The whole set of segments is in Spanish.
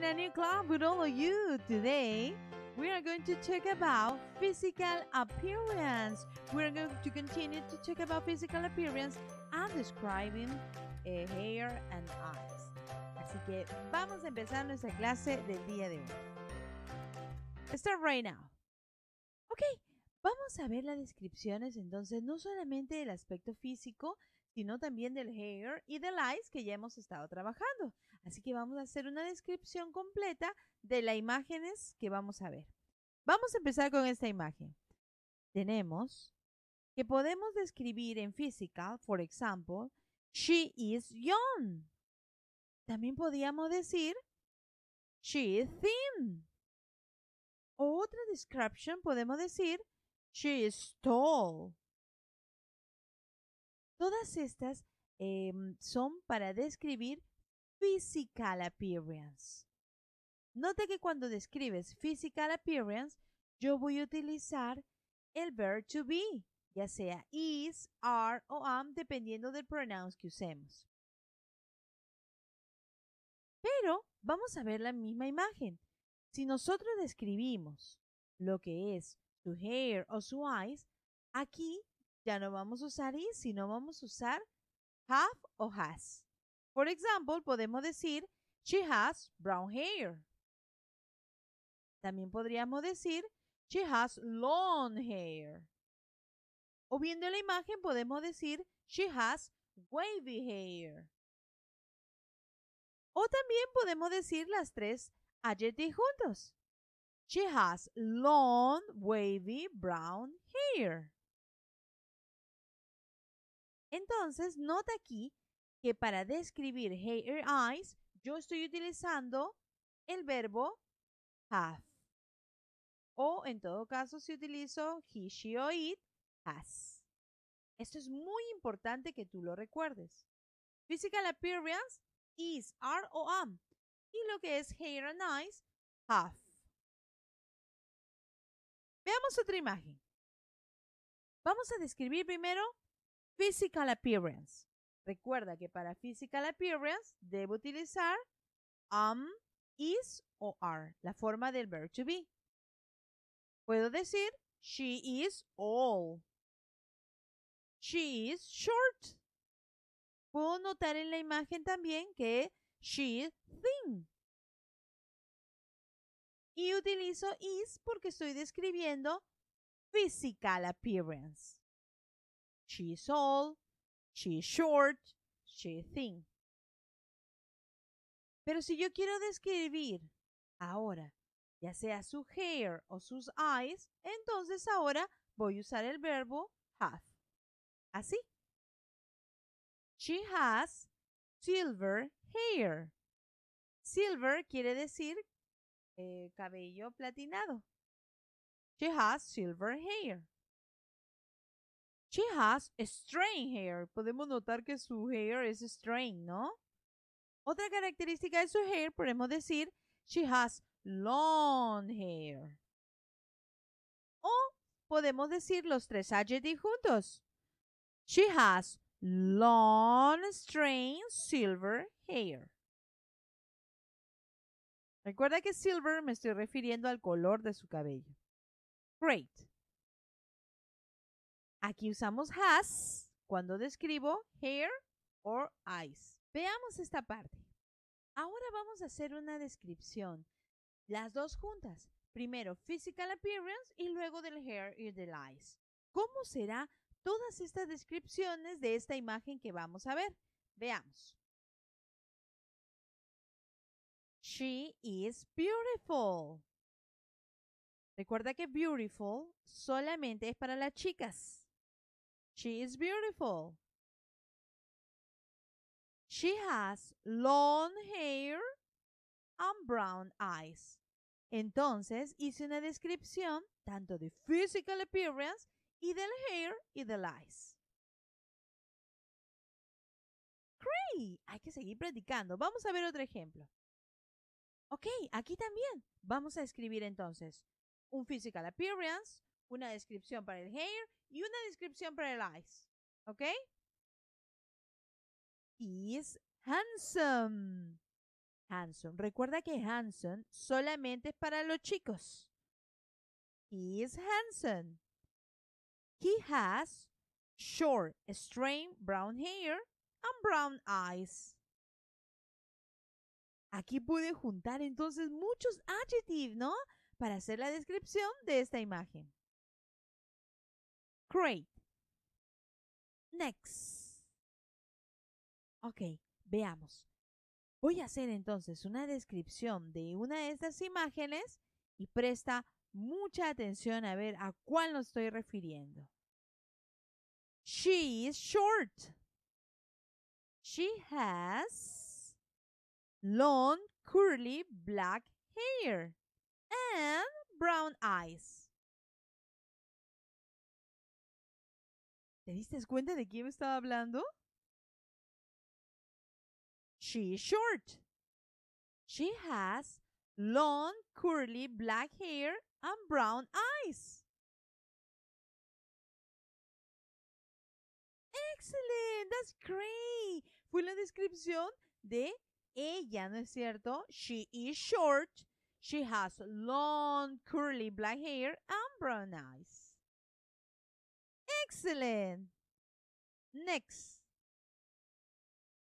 En a new club with all of you today. We are going to talk about physical appearance. We are going to continue to talk about physical appearance and describing eh, hair and eyes. Así que vamos a empezar nuestra clase del día de hoy. Start right now. Okay, vamos a ver las descripciones entonces, no solamente del aspecto físico, sino también del hair y del eyes que ya hemos estado trabajando. Así que vamos a hacer una descripción completa de las imágenes que vamos a ver. Vamos a empezar con esta imagen. Tenemos que podemos describir en física, por ejemplo, she is young. También podríamos decir she is thin. O otra description podemos decir she is tall. Todas estas em, son para describir physical appearance. Note que cuando describes physical appearance, yo voy a utilizar el verb to be, ya sea is, are o am, dependiendo del pronoun que usemos. Pero vamos a ver la misma imagen. Si nosotros describimos lo que es su hair o su eyes, aquí ya no vamos a usar is, sino vamos a usar have o has. Por ejemplo, podemos decir, she has brown hair. También podríamos decir, she has long hair. O viendo la imagen podemos decir, she has wavy hair. O también podemos decir las tres adjetivos juntos. She has long, wavy, brown hair. Entonces, nota aquí que para describir hair eyes yo estoy utilizando el verbo have. O en todo caso, si utilizo he, she o it, has. Esto es muy importante que tú lo recuerdes. Physical appearance is, are o am. Y lo que es hair and eyes, have. Veamos otra imagen. Vamos a describir primero physical appearance. Recuerda que para physical appearance debo utilizar am, is o are, la forma del verb to be. Puedo decir she is all. She is short. Puedo notar en la imagen también que she is thin. Y utilizo is porque estoy describiendo physical appearance. She is all, she's short, she's thin. Pero si yo quiero describir ahora, ya sea su hair o sus eyes, entonces ahora voy a usar el verbo have. Así. She has silver hair. Silver quiere decir eh, cabello platinado. She has silver hair. She has strange hair. Podemos notar que su hair es strange, ¿no? Otra característica de su hair, podemos decir, she has long hair. O podemos decir los tres adjetivos juntos. She has long, strange, silver hair. Recuerda que silver me estoy refiriendo al color de su cabello. Great. Aquí usamos has cuando describo hair or eyes. Veamos esta parte. Ahora vamos a hacer una descripción. Las dos juntas. Primero physical appearance y luego del hair y del eyes. ¿Cómo será todas estas descripciones de esta imagen que vamos a ver? Veamos. She is beautiful. Recuerda que beautiful solamente es para las chicas. She is beautiful. She has long hair and brown eyes. Entonces hice una descripción tanto de physical appearance y del hair y del eyes. ¡Great! Hay que seguir practicando. Vamos a ver otro ejemplo. Ok, aquí también. Vamos a escribir entonces un physical appearance, una descripción para el hair y una descripción para el eyes. ¿Ok? Is handsome. Handsome. Recuerda que handsome solamente es para los chicos. He's is handsome. He has short, straight brown hair and brown eyes. Aquí pude juntar entonces muchos adjetivos, ¿no? Para hacer la descripción de esta imagen. Great. Next. Ok, veamos. Voy a hacer entonces una descripción de una de estas imágenes y presta mucha atención a ver a cuál nos estoy refiriendo. She is short. She has long curly black hair and brown eyes. ¿Te diste cuenta de quién estaba hablando? She is short. She has long, curly, black hair and brown eyes. Excellent, that's great. Fue la descripción de ella, ¿no es cierto? She is short. She has long, curly, black hair and brown eyes. Excellent. Next.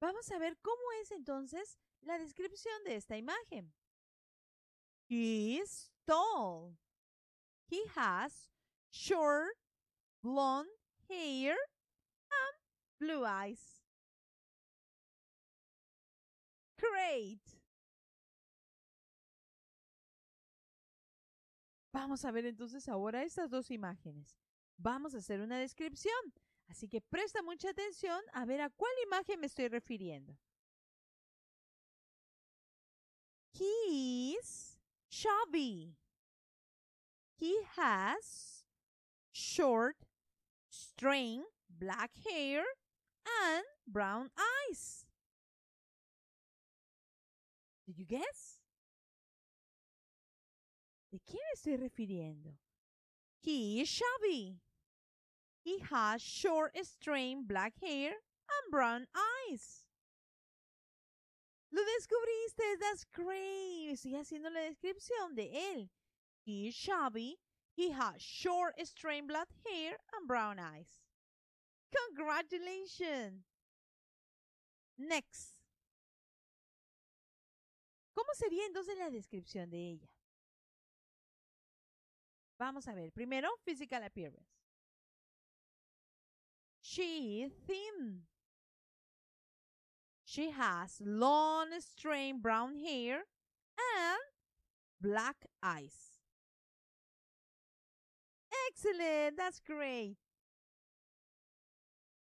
Vamos a ver cómo es entonces la descripción de esta imagen. He tall. He has short, blonde hair and blue eyes. Great. Vamos a ver entonces ahora estas dos imágenes vamos a hacer una descripción. Así que presta mucha atención a ver a cuál imagen me estoy refiriendo. He is chubby. He has short, straight, black hair and brown eyes. Did you guess? ¿De quién estoy refiriendo? He is shabby. He has short, straight, black hair and brown eyes. Lo descubriste, that's great. Estoy haciendo la descripción de él. He is shabby. He has short, straight, black hair and brown eyes. Congratulations. Next. ¿Cómo sería entonces la descripción de ella? Vamos a ver. Primero, physical appearance. She is thin. She has long, straight brown hair and black eyes. Excellent, that's great.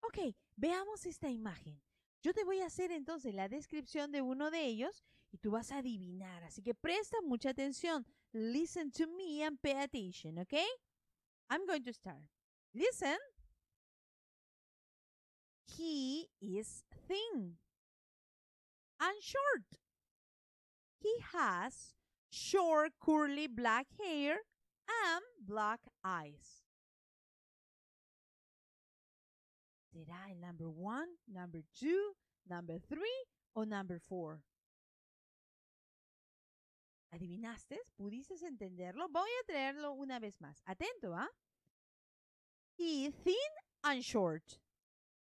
Ok, veamos esta imagen. Yo te voy a hacer entonces la descripción de uno de ellos y tú vas a adivinar. Así que presta mucha atención. Listen to me and pay attention, ¿ok? I'm going to start. Listen. He is thin and short. He has short curly black hair and black eyes. ¿Será el number one, number two, number three o number four? ¿Adivinaste? ¿Pudiste entenderlo? Voy a traerlo una vez más. Atento, ¿ah? ¿eh? He thin and short.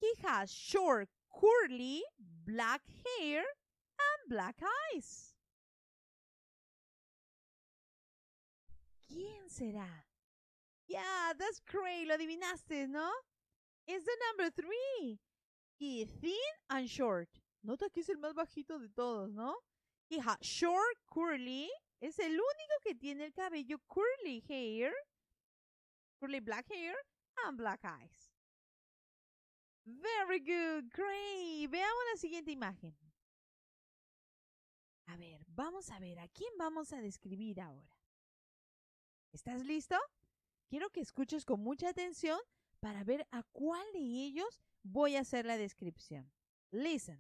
He has short, curly, black hair and black eyes. ¿Quién será? Yeah, that's great. Lo adivinaste, ¿no? es the number three. Y thin and short. Nota que es el más bajito de todos, ¿no? Hija, short curly es el único que tiene el cabello curly hair, curly black hair and black eyes. Very good, great. Veamos la siguiente imagen. A ver, vamos a ver a quién vamos a describir ahora. ¿Estás listo? Quiero que escuches con mucha atención para ver a cuál de ellos voy a hacer la descripción. Listen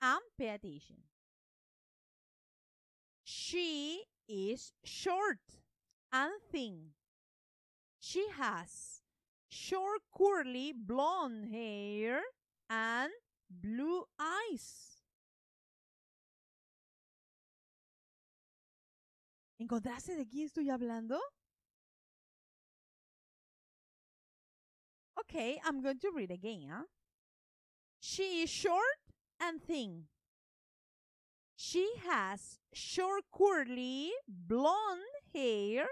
I'm pay attention. She is short and thin. She has short curly blonde hair and blue eyes. ¿Encontraste de quién estoy hablando? Okay, I'm going to read again. Ah. She is short and thin. She has short, curly, blonde hair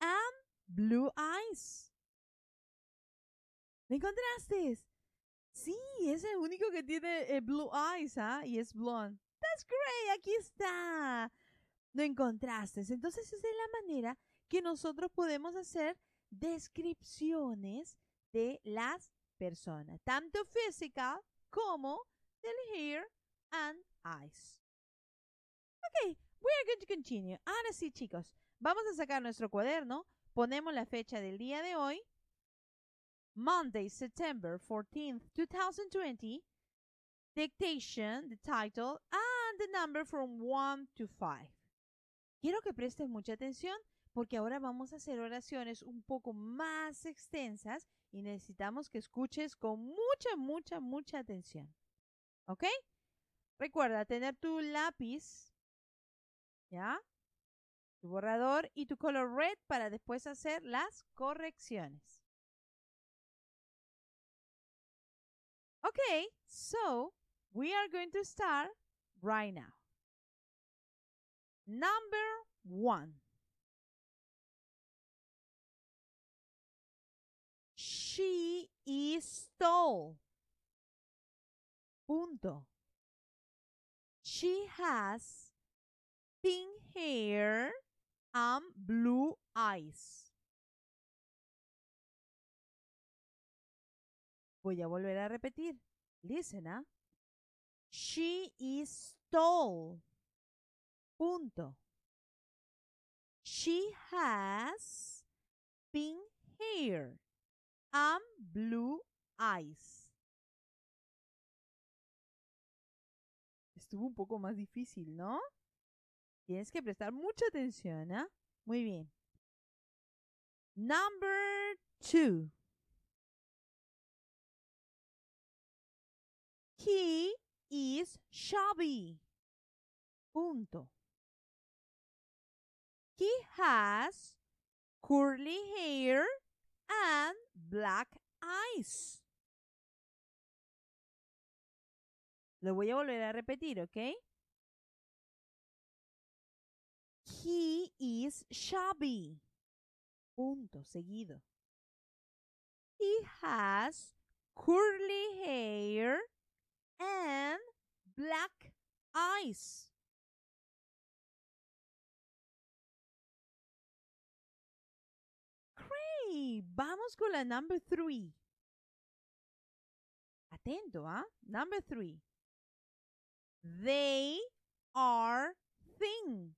and blue eyes. ¿Lo encontraste? Sí, es el único que tiene eh, blue eyes, ¿ah? ¿eh? Y es blonde. That's great, aquí está. Lo encontraste. Entonces, es de la manera que nosotros podemos hacer descripciones de las personas, tanto física como del hair and eyes. Ok, we are going to continue. Ahora sí, chicos, vamos a sacar nuestro cuaderno, ponemos la fecha del día de hoy, Monday, September 14th, 2020, dictation, the title, and the number from 1 to 5. Quiero que prestes mucha atención porque ahora vamos a hacer oraciones un poco más extensas y necesitamos que escuches con mucha, mucha, mucha atención. ¿Ok? Recuerda tener tu lápiz, ¿ya? Tu borrador y tu color red para después hacer las correcciones. Okay, so we are going to start right now. Number one. is tall, Punto. She has pink hair and blue eyes. Voy a volver a repetir. Listen, ¿ah? She is tall. Punto. She has pink hair am blue eyes. Estuvo un poco más difícil, ¿no? Tienes que prestar mucha atención, ¿eh? Muy bien. Number two. He is shabby. Punto. He has curly hair and black eyes. Lo voy a volver a repetir, ¿ok? He is shabby. Punto seguido. He has curly hair and black eyes. vamos con la number three. Atento, ¿ah? Number three. They are thing.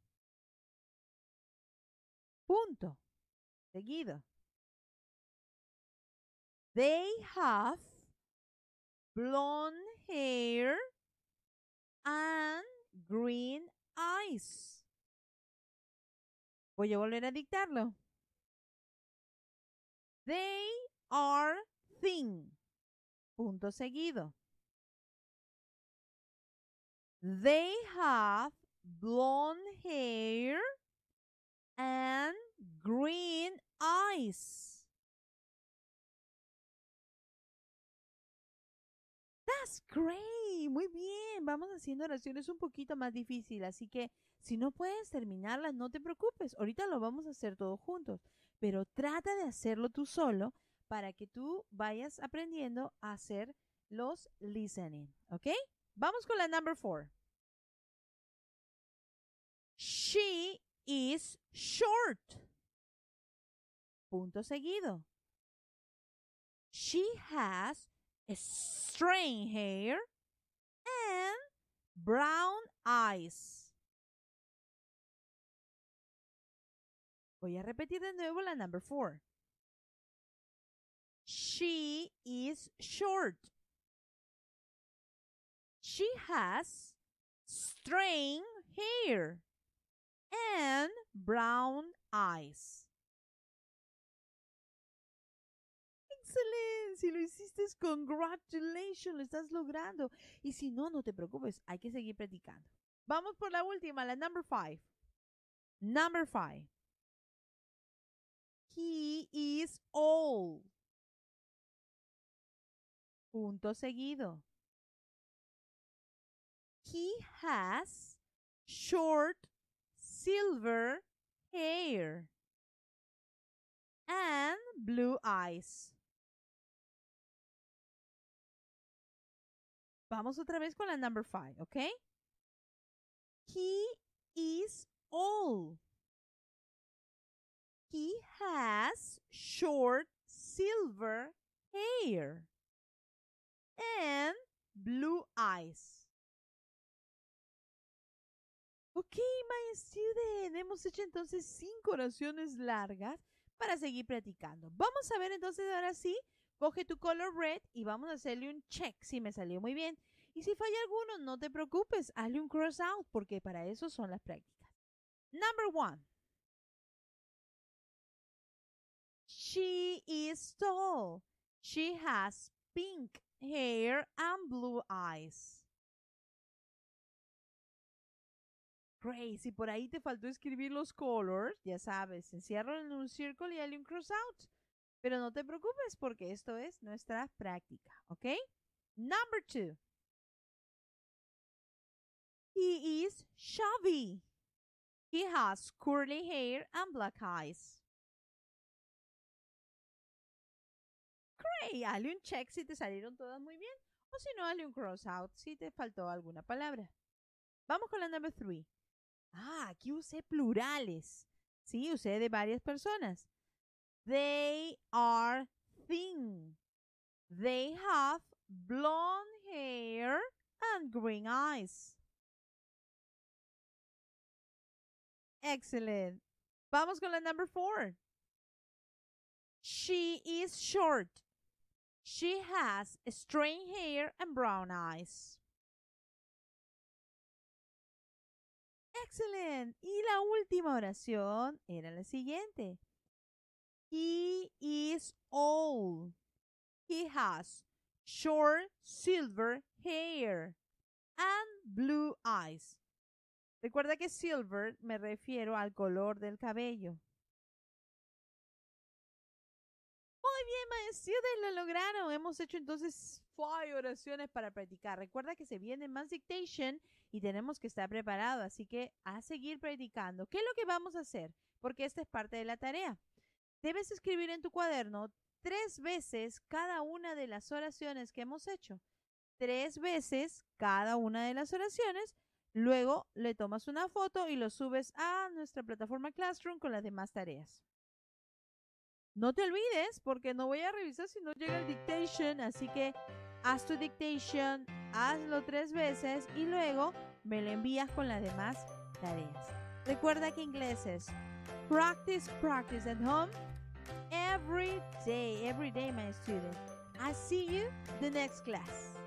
Punto. Seguido. They have blonde hair and green eyes. Voy a volver a dictarlo. They are thin. Punto seguido. They have blonde hair and green eyes. That's great. Muy bien. Vamos haciendo oraciones un poquito más difíciles. Así que si no puedes terminarlas, no te preocupes. Ahorita lo vamos a hacer todos juntos pero trata de hacerlo tú solo para que tú vayas aprendiendo a hacer los listening, ¿ok? Vamos con la number four. She is short. Punto seguido. She has strange hair and brown eyes. Voy a repetir de nuevo la number four. She is short. She has strange hair and brown eyes. Excelente, si lo hiciste, congratulations, lo estás logrando. Y si no, no te preocupes, hay que seguir practicando. Vamos por la última, la number five. Number five. He is old. Punto seguido. He has short silver hair and blue eyes. Vamos otra vez con la number five, ¿ok? He is old. He has short silver hair and blue eyes. Ok, my student, hemos hecho entonces cinco oraciones largas para seguir practicando. Vamos a ver entonces ahora sí, coge tu color red y vamos a hacerle un check si me salió muy bien. Y si falla alguno, no te preocupes, hazle un cross out porque para eso son las prácticas. Number one. She is tall. She has pink hair and blue eyes. Crazy, por ahí te faltó escribir los colors, ya sabes, encierro en un círculo y hay un cross out. Pero no te preocupes porque esto es nuestra práctica, ¿ok? Number two. He is chubby. He has curly hair and black eyes. Hey, un check si te salieron todas muy bien o si no, hazle un cross out si te faltó alguna palabra. Vamos con la number three. Ah, aquí usé plurales. Sí, usé de varias personas. They are thin. They have blonde hair and green eyes. Excellent. Vamos con la number four. She is short. She has strange hair and brown eyes. Excellent. Y la última oración era la siguiente. He is old. He has short silver hair and blue eyes. Recuerda que silver me refiero al color del cabello. bien, maestría, lo lograron. Hemos hecho entonces five oraciones para practicar. Recuerda que se viene más Dictation y tenemos que estar preparados, así que a seguir practicando. ¿Qué es lo que vamos a hacer? Porque esta es parte de la tarea. Debes escribir en tu cuaderno tres veces cada una de las oraciones que hemos hecho. Tres veces cada una de las oraciones. Luego le tomas una foto y lo subes a nuestra plataforma Classroom con las demás tareas. No te olvides porque no voy a revisar si no llega el dictation, así que haz tu dictation, hazlo tres veces y luego me lo envías con las demás tareas. Recuerda que inglés es practice, practice at home every day, every day my student. I see you the next class.